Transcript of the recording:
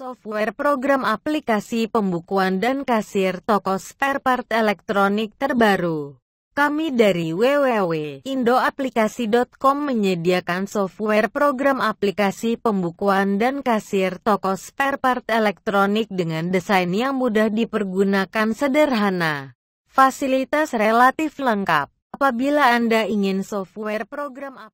software program aplikasi pembukuan dan kasir toko spare part elektronik terbaru. Kami dari www.indoaplikasi.com menyediakan software program aplikasi pembukuan dan kasir toko spare part elektronik dengan desain yang mudah dipergunakan sederhana. Fasilitas relatif lengkap. Apabila Anda ingin software program aplikasi